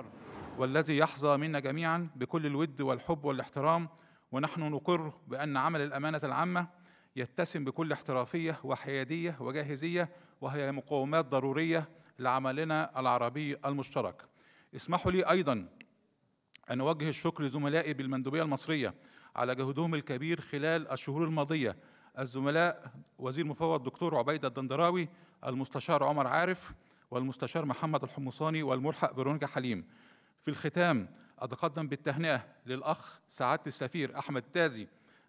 الآخر والذي يحظى منا جميعا بكل الود والحب والاحترام ونحن نقر بأن عمل الأمانة العامة يتسم بكل احترافية وحيادية وجاهزية وهي مقومات ضرورية لعملنا العربي المشترك اسمحوا لي أيضا أن أوجه الشكر لزملائي بالمندوبية المصرية على جهودهم الكبير خلال الشهور الماضية الزملاء وزير مفوض دكتور عبيدة الدندراوي المستشار عمر عارف والمستشار محمد الحمصاني والملحق برونجا حليم في الختام أتقدم بالتهنئة للأخ سعادة السفير أحمد تازي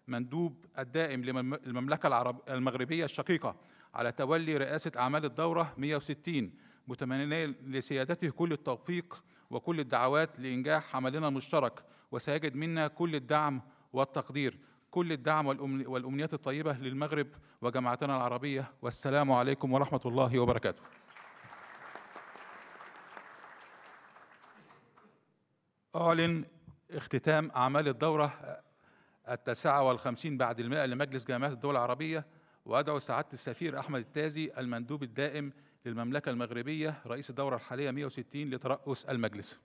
مندوب الدائم للمملكة المغربية الشقيقة على تولي رئاسة أعمال الدورة 160 متمنين لسيادته كل التوفيق وكل الدعوات لإنجاح عملنا المشترك وسيجد منا كل الدعم والتقدير كل الدعم والأمنيات الطيبة للمغرب وجماعتنا العربية والسلام عليكم ورحمة الله وبركاته أعلن اختتام أعمال الدورة التاسعة والخمسين بعد المئة لمجلس جامعات الدول العربية وأدعو سعادة السفير أحمد التازي المندوب الدائم للمملكة المغربية رئيس الدورة الحالية 160 لترأس المجلس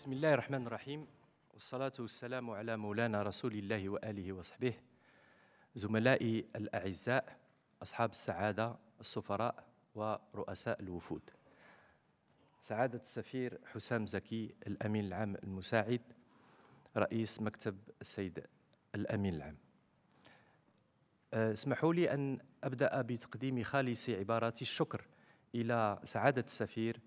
بسم الله الرحمن الرحيم والصلاة والسلام على مولانا رسول الله وآله وصحبه زملائي الأعزاء أصحاب السعادة السفراء ورؤساء الوفود سعادة السفير حسام زكي الأمين العام المساعد رئيس مكتب السيد الأمين العام اسمحوا لي أن أبدأ بتقديم خالص عبارات الشكر إلى سعادة السفير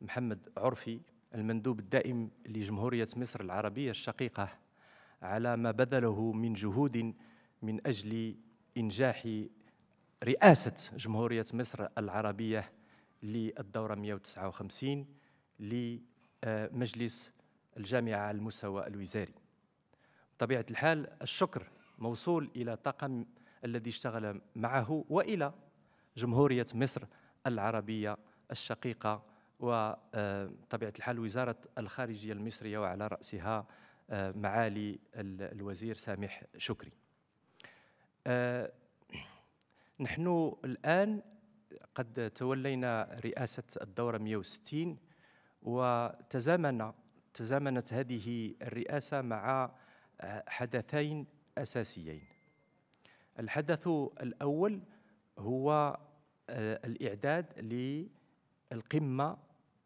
محمد عرفي المندوب الدائم لجمهورية مصر العربية الشقيقة على ما بذله من جهود من أجل إنجاح رئاسة جمهورية مصر العربية للدورة 159 لمجلس الجامعة على المستوى الوزاري بطبيعة الحال الشكر موصول إلى طاقم الذي اشتغل معه وإلى جمهورية مصر العربية الشقيقة وطبيعة آه، الحال وزارة الخارجية المصرية وعلى رأسها آه، معالي الوزير سامح شكري آه، نحن الآن قد تولينا رئاسة الدورة 160 وتزامن تزامنت هذه الرئاسة مع حدثين أساسيين الحدث الأول هو الإعداد للقمة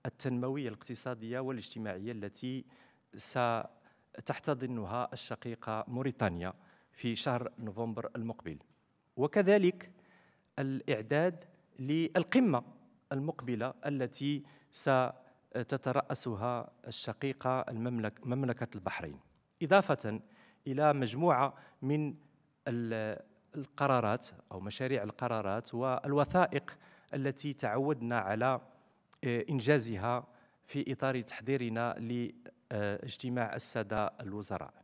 التنموية الاقتصادية والاجتماعية التي ستحتضنها الشقيقة موريتانيا في شهر نوفمبر المقبل وكذلك الإعداد للقمة المقبلة التي ستترأسها الشقيقة المملكة مملكة البحرين إضافة إلى مجموعة من القرارات أو مشاريع القرارات والوثائق التي تعودنا على آه، إنجازها في إطار تحضيرنا لاجتماع السادة الوزراء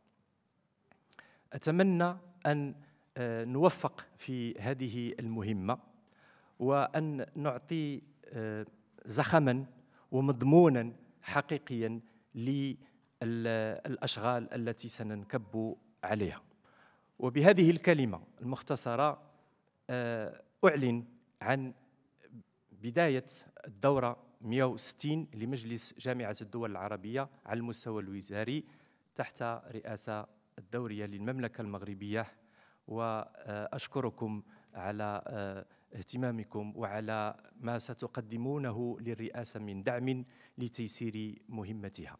أتمنى أن آه، نوفق في هذه المهمة وأن نعطي آه، زخما ومضمونا حقيقيا للأشغال التي سننكب عليها وبهذه الكلمة المختصرة أعلن عن بداية الدورة 160 لمجلس جامعة الدول العربية على المستوى الوزاري تحت رئاسة الدورية للمملكة المغربية وأشكركم على آه، اهتمامكم وعلى ما ستقدمونه للرئاسة من دعم لتيسير مهمتها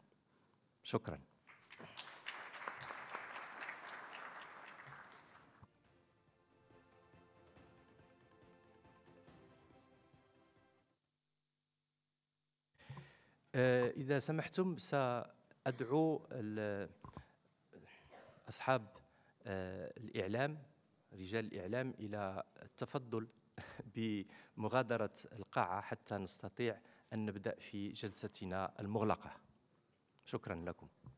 شكراً آه، إذا سمحتم سأدعو أصحاب آه، الإعلام رجال الإعلام إلى التفضل بمغادرة القاعة حتى نستطيع أن نبدأ في جلستنا المغلقة شكرا لكم